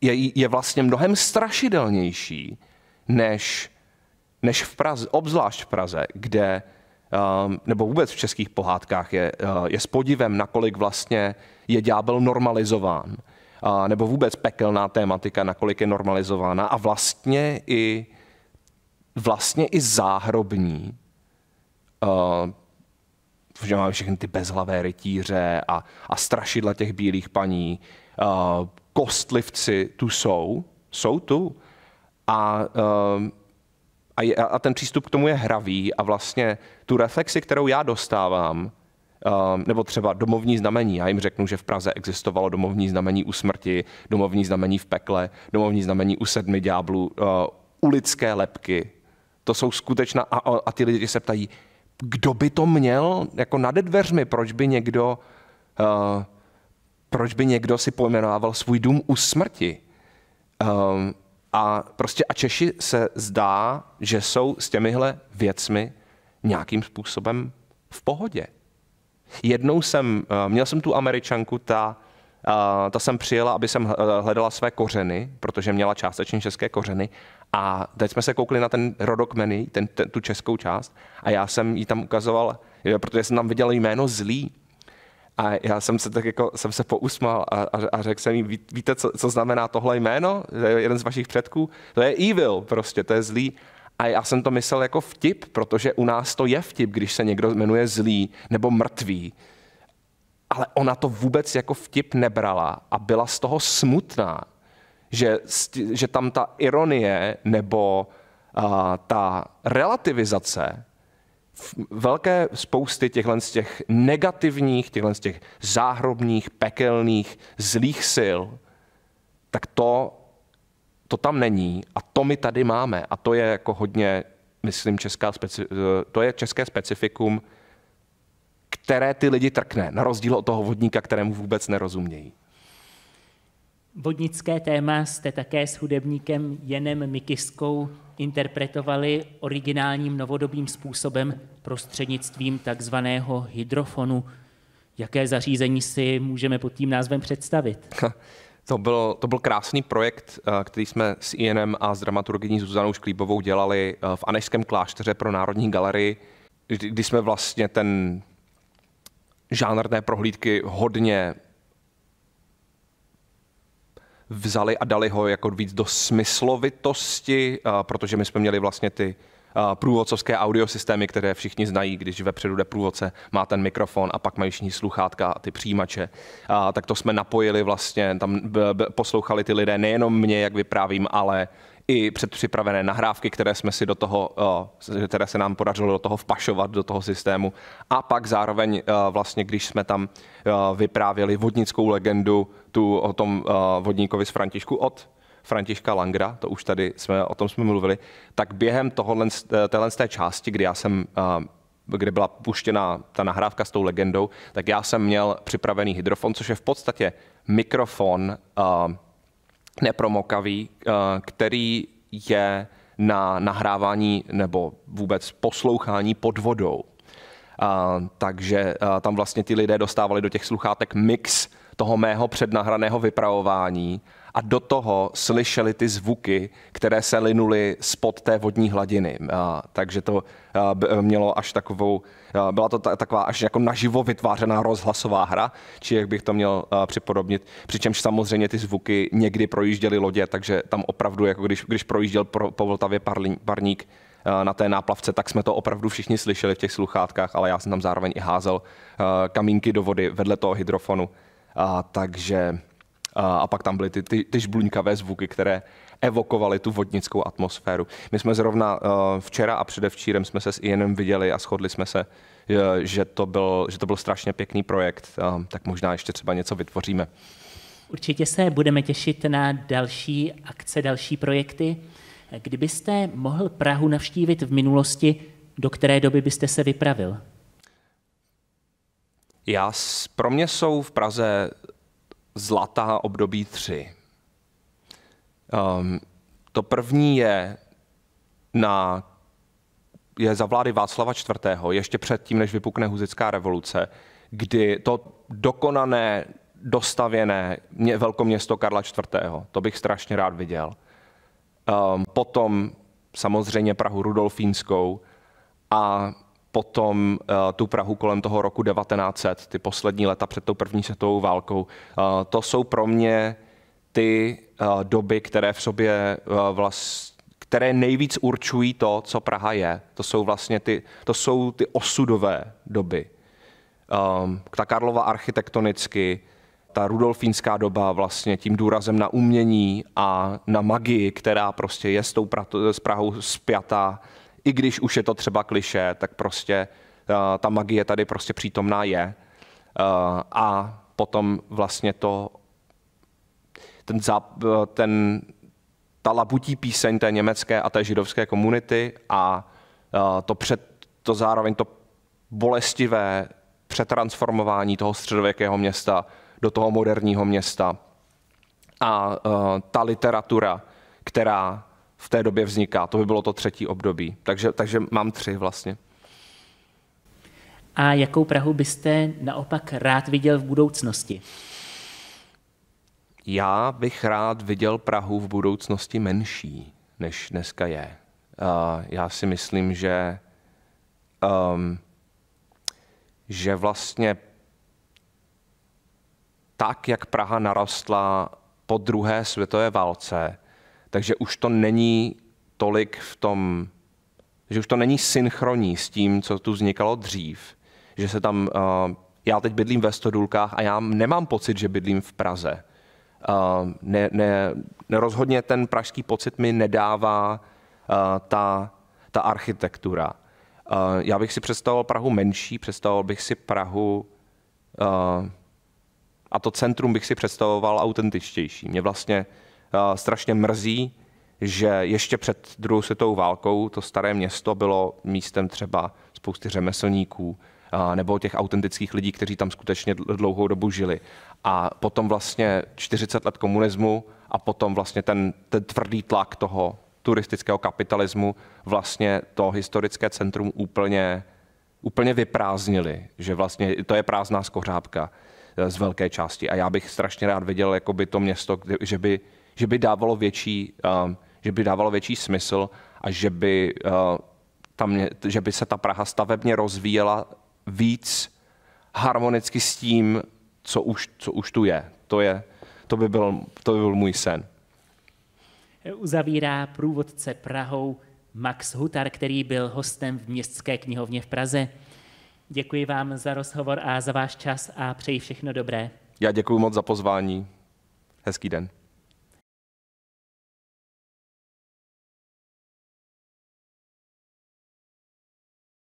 je, je vlastně mnohem strašidelnější, než, než v Praze, obzvlášť v Praze, kde, ehm, nebo vůbec v českých pohádkách je, eh, je s podivem, nakolik vlastně je ďábel normalizován, eh, nebo vůbec pekelná tématika, nakolik je normalizována a vlastně i vlastně i záhrobní, uh, eh, že máme všechny ty bezhlavé rytíře a, a strašidla těch bílých paní, uh, kostlivci tu jsou, jsou tu. A, uh, a, je, a ten přístup k tomu je hravý a vlastně tu reflexi, kterou já dostávám, nebo třeba domovní znamení. Já jim řeknu, že v Praze existovalo domovní znamení u smrti, domovní znamení v pekle, domovní znamení u sedmi dňáblů, u lidské lepky, to jsou skutečná, a, a, a ty lidi se ptají, kdo by to měl, jako nad dveřmi, proč by někdo, uh, proč by někdo si pojmenovával svůj dům u smrti. Um, a prostě a Češi se zdá, že jsou s těmihle věcmi nějakým způsobem v pohodě. Jednou jsem, uh, měl jsem tu američanku, ta, uh, ta jsem přijela, aby jsem hledala své kořeny, protože měla částečně české kořeny a teď jsme se koukli na ten rodokmeny, ten, ten, tu českou část, a já jsem jí tam ukazoval, protože jsem tam viděl jméno Zlý. A já jsem se tak jako, jsem se pousmal a, a, a řekl jsem jí, ví, víte, co, co znamená tohle jméno? To je jeden z vašich předků? To je evil prostě, to je zlý. A já jsem to myslel jako vtip, protože u nás to je vtip, když se někdo jmenuje zlý nebo mrtvý. Ale ona to vůbec jako vtip nebrala a byla z toho smutná že, že tam ta ironie nebo a, ta relativizace v velké spousty těchhle z těch negativních, těchhle z těch záhrobních, pekelných, zlých sil, tak to, to tam není a to my tady máme a to je jako hodně, myslím, česká speci- to je české specifikum, které ty lidi trkne, na rozdíl od toho vodníka, kterému vůbec nerozumějí. Vodnické téma jste také s hudebníkem Jenem Mikiskou interpretovali originálním novodobým způsobem prostřednictvím takzvaného hydrofonu. Jaké zařízení si můžeme pod tím názvem představit? To byl, to byl krásný projekt, eh, který jsme s Ianem a s dramaturgyní Zuzanou Šklíbovou dělali eh, v Anešském klášteře pro Národní galerii, kdy jsme vlastně ten žánr té prohlídky hodně vzali a dali ho jako víc do smyslovitosti, protože my jsme měli vlastně ty průvodcovské audiosystémy, které všichni znají, když vepředu jde průvodce, má ten mikrofon a pak mají všichni sluchátka a ty přijímače. A, tak to jsme napojili vlastně, tam poslouchali ty lidé nejenom mě, jak vyprávím, ale i předpřipravené nahrávky, které jsme si do toho, eh, které se nám podařilo do toho vpašovat, do toho systému. A pak zároveň eh, vlastně, když jsme tam eh, vyprávěli vodnickou legendu tu o tom vodníkovi z Františku od Františka Langra, to už tady jsme, o tom jsme mluvili, tak během téhle té části, kdy já jsem kde byla puštěna ta nahrávka s tou legendou, tak já jsem měl připravený hydrofon, což je v podstatě mikrofon uh, nepromokavý, eh, který je na nahrávání nebo vůbec poslouchání pod vodou. Eh, takže eh, tam vlastně ty lidé dostávali do těch sluchátek mix toho mého přednahraného vypravování a do toho slyšeli ty zvuky, které se linuly spod té vodní hladiny. A, takže to a, b, mělo až takovou, a, byla to ta, taková až jako naživo vytvářená rozhlasová hra, či jak bych to měl a, připodobnit. Přičemž samozřejmě ty zvuky někdy projížděly lodě, takže tam opravdu, jako když, když projížděl pro, po Vltavě parník, na té náplavce, tak jsme to opravdu všichni slyšeli v těch sluchátkách, ale já jsem tam zároveň i házel kamínky do vody vedle toho hydrofonu. A, takže a pak tam byly ty, ty, ty žbluňkavé zvuky, které evokovaly tu vodnickou atmosféru. My jsme zrovna eh, včera a předevčírem jsme se s Ianem viděli a shodli jsme se, eh, že to byl, že to byl strašně pěkný projekt, eh, tak možná ještě třeba něco vytvoříme. Určitě se budeme těšit na další akce, další projekty. Kdybyste mohl Prahu navštívit v minulosti, do které doby byste se vypravil? Já, pro mě jsou v Praze zlatá období tři. Um, to první je na je za vlády Václava IV., ještě předtím, než vypukne huzická revoluce, kdy to dokonané, dostavěné mě, velkoměsto Karla IV., to bych strašně rád viděl. Um, potom samozřejmě Prahu Rudolfínskou a potom eh, tu Prahu kolem toho roku 1900, ty poslední leta před tou první světovou válkou. Eh, to jsou pro mě ty eh, doby, které v sobě vlastně které nejvíc určují to, co Praha je. To jsou vlastně ty, to jsou ty osudové doby. Um, ta Karlova architektonicky, ta rudolfínská doba vlastně tím důrazem na umění a na magii, která prostě je s, tou pra- s Prahou spjatá, i když už je to třeba kliše, tak prostě uh, ta magie tady prostě přítomná je. Uh, a potom vlastně to, ten, zap, eh, ten ta labutí píseň té německé a té židovské komunity a uh, to, před, to zároveň to bolestivé přetransformování toho středověkého města do toho moderního města a uh, ta literatura, která v té době vzniká. To by bylo to třetí období. Takže, takže mám tři vlastně. A jakou Prahu byste naopak rád viděl v budoucnosti? Já bych rád viděl Prahu v budoucnosti menší, než dneska je. já si myslím, že, um, že vlastně tak, jak Praha narostla po druhé světové válce, takže už to není tolik v tom, že už to není synchronní s tím, co tu vznikalo dřív, že se tam, uh, já teď bydlím ve Stodulkách a já nemám pocit, že bydlím v Praze. Uh, ne, ne, rozhodně ten pražský pocit mi nedává uh, ta, ta architektura. Uh, já bych si představoval Prahu menší, představoval bych si Prahu uh, a to centrum bych si představoval autentičtější. Mě vlastně uh, strašně mrzí, že ještě před druhou světovou válkou to staré město bylo místem třeba spousty řemeslníků nebo těch autentických lidí, kteří tam skutečně dlouhou dobu žili. A potom vlastně 40 let komunismu a potom vlastně ten, ten tvrdý tlak toho turistického kapitalismu vlastně to historické centrum úplně, úplně vyprázdnili, že vlastně to je prázdná skořápka e, z velké části. A já bych strašně rád viděl jakoby to město, kde, že by že by dávalo větší, uh, že by dávalo větší smysl a že by, uh, tam, že by se ta Praha stavebně rozvíjela víc harmonicky s tím, co už, co už tu je. To, je to, by byl, to by byl můj sen. Uzavírá průvodce Prahou Max Hutar, který byl hostem v Městské knihovně v Praze. Děkuji vám za rozhovor a za váš čas a přeji všechno dobré. Já děkuji moc za pozvání. Hezký den.